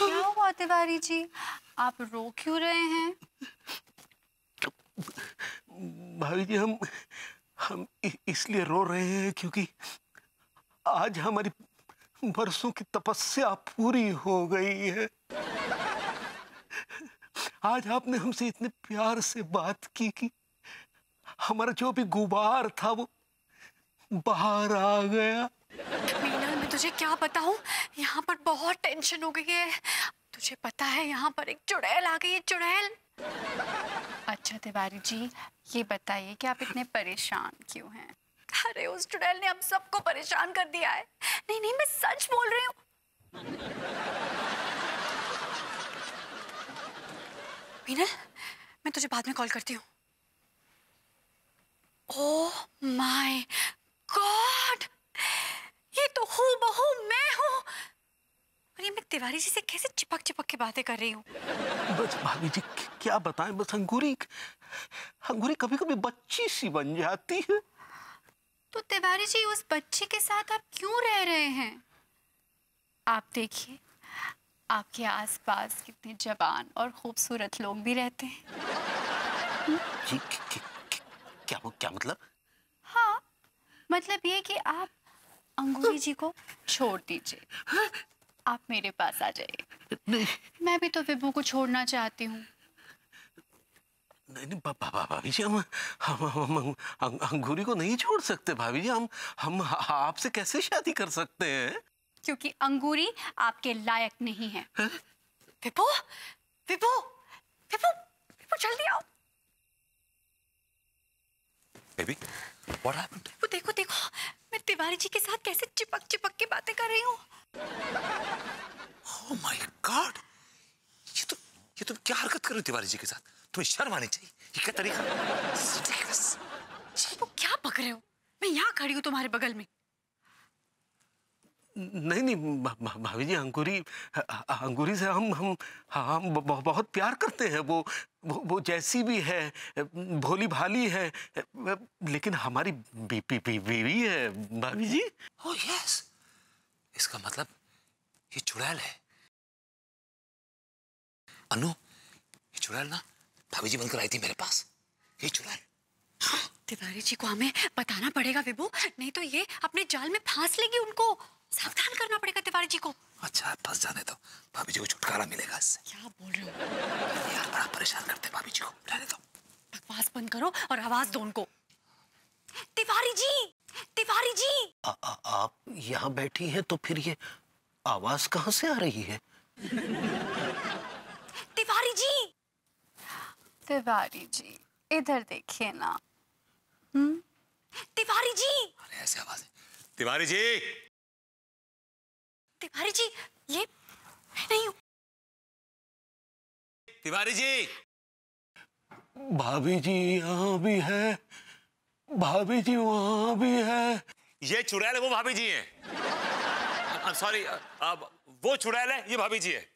क्या हुआ तिवारी जी आप रो क्यों रहे हैं भाभी जी हम हम इसलिए रो रहे हैं क्योंकि आज हमारी बरसों की तपस्या पूरी हो गई है आज आपने हमसे इतने प्यार से बात की कि हमारा जो भी गुबार था वो बाहर आ गया तुझे क्या बताऊं यहाँ पर बहुत टेंशन हो गई है तुझे पता है यहाँ पर एक चुड़ैल आ गई है चुड़ैल अच्छा तिवारी जी ये बताइए कि आप इतने परेशान क्यों हैं अरे उस चुड़ैल ने हम सबको परेशान कर दिया है नहीं नहीं मैं सच बोल रही हूँ मीना मैं तुझे बाद में कॉल करती हूँ oh oh my Tiwari ji से कैसे चिपक चिपक के बातें कर रही हूँ बस भाभी जी क्या बताएं बस अंगूरी अंगूरी कभी कभी बच्ची सी बन जाती है तो तिवारी जी उस बच्ची के साथ आप क्यों रह रहे हैं आप देखिए आपके आसपास कितने जवान और खूबसूरत लोग भी रहते हैं जी, क, क, क, क्या क्या मतलब हाँ मतलब ये कि आप अंगूरी जी को छोड़ दीजिए हाँ, आप मेरे पास आ जाइए मैं भी तो विभू को छोड़ना चाहती हूँ नहीं नहीं भाभी जी हम हम हम अंगूरी को नहीं छोड़ सकते भाभी जी हम हम आपसे कैसे शादी कर सकते हैं क्योंकि अंगूरी आपके लायक नहीं है विपो विपो विपो विपो जल्दी आओ बेबी व्हाट हैपेंड वो देखो देखो मैं तिवारी जी के साथ कैसे चिपक चिपक के बातें कर रही हूँ oh my God! ये तो ये तुम क्या हरकत कर रहे हो तिवारी जी के साथ तुम्हें शर्म आनी चाहिए ये क्या तरीका तो क्या पक रहे हो मैं यहाँ खड़ी हूँ तुम्हारे बगल में नहीं नहीं भाभी जी अंकुरी अंकुरी से हम हम हाँ, हम बहुत प्यार करते हैं वो वो, वो जैसी भी है भोली भाली है लेकिन हमारी बीपी बीवी है भाभी जी ओ oh, यस yes. चुड़ैल है अनु ये चुड़ैल ना भाभी जी बनकर आई थी मेरे पास ये चुड़ैल तिवारी जी को हमें बताना पड़ेगा विभू नहीं तो ये अपने जाल में फांस लेगी उनको सावधान करना पड़ेगा तिवारी जी को अच्छा फंस जाने दो भाभी जी को छुटकारा मिलेगा इससे क्या बोल रहे हो यार बड़ा परेशान करते भाभी जी को रहने दो बकवास बंद करो और आवाज दो उनको तिवारी जी तिवारी जी आ, आ, आप यहाँ बैठी हैं तो फिर ये आवाज कहां से आ रही है तिवारी जी तिवारी जी इधर देखिए ना हम्म? तिवारी जी अरे ऐसी आवाज तिवारी जी तिवारी जी ये नहीं तिवारी जी भाभी जी यहाँ भी है भाभी जी वहां भी है ये चुड़ैल वो भाभी जी हैं सॉरी uh, uh, वो छुड़ा है ये भाभी जी है